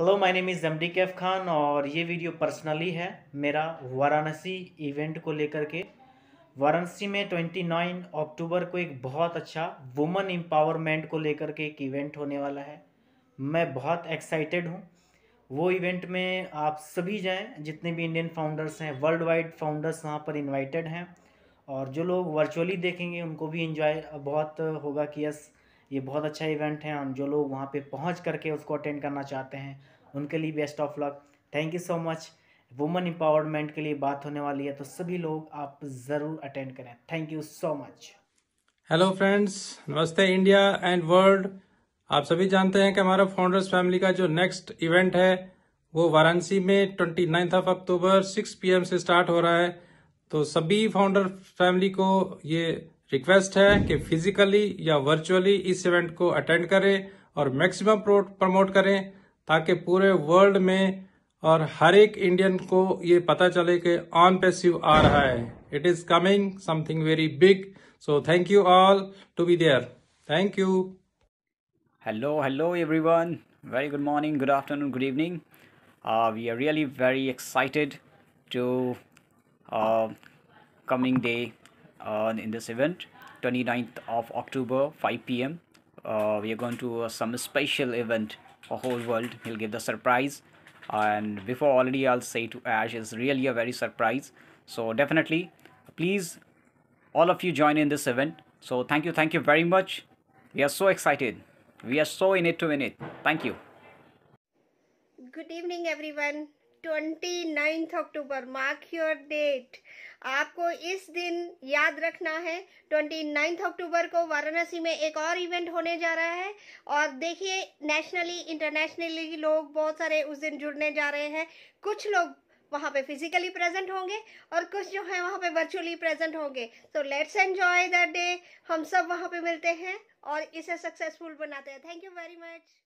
Hello my name is जमडी कैफ खान और ये वीडियो पर्सनली है मेरा वाराणसी इवेंट को लेकर के वाराणसी में 29 अक्टूबर को एक बहुत अच्छा वुमेन एम्पावरमेंट को लेकर के एक इवेंट होने वाला है मैं बहुत एक्साइटेड हूँ वो इवेंट में आप सभी जाएँ जितने भी इंडियन फाउंडर्स हैं वर्ल्ड वाइड फाउंडर्स वहाँ पर इन्वाइटेड हैं और जो लोग वर्चुअली देखेंगे उनको भी इन्जॉय बहुत होगा कि यस ये बहुत अच्छा इवेंट है हम जो लोग वहाँ पे पहुँच करके उसको अटेंड करना चाहते हैं उनके लिए best of luck thank you so much women empowerment के लिए बात होने वाली है तो सभी लोग आप ज़रूर अटेंड करें thank you so much hello friends नमस्ते इंडिया एंड वर्ल्ड आप सभी जानते हैं कि हमारा फाउंडर्स फैमिली का जो नेक्स्ट इवेंट है वो वाराणसी में twenty of October six P से स्टार्ट हो रहा है तो सभी फाउंडर फैमिली को ये रिक्वेस्ट है कि फिजिकली या वर्चुअली इस इवेंट को अटेंड करें और मैक्सिमम प्रमोट करें ताकि पूरे वर्ल्ड में और हर एक इंडियन को ये पता चले कि ऑन पेसिव आ रहा है it is coming something very big so thank you all to be there thank you hello hello everyone very good morning good afternoon good evening we are really very excited to coming day on in this event 29th of October 5 p.m. Uh, we are going to uh, some special event for whole world he'll give the surprise and before already I'll say to Ash is really a very surprise so definitely please all of you join in this event so thank you thank you very much we are so excited we are so in it to win it thank you good evening everyone twenty ninth October mark your date आपको इस दिन याद रखना है twenty ninth अक्टूबर को वाराणसी में एक और इवेंट होने जा रहा है और देखिए नेशनली इंटरनेशनली लोग बहुत सारे उस दिन जुड़ने जा रहे हैं कुछ लोग वहाँ पे फिजिकली प्रेजेंट होंगे और कुछ जो है वहाँ पे वर्चुअली प्रेजेंट होंगे so let's enjoy that day हम सब वहाँ पे मिलते हैं और इसे सक्सेसफुल बनाते हैं थैंक यू वेरी मच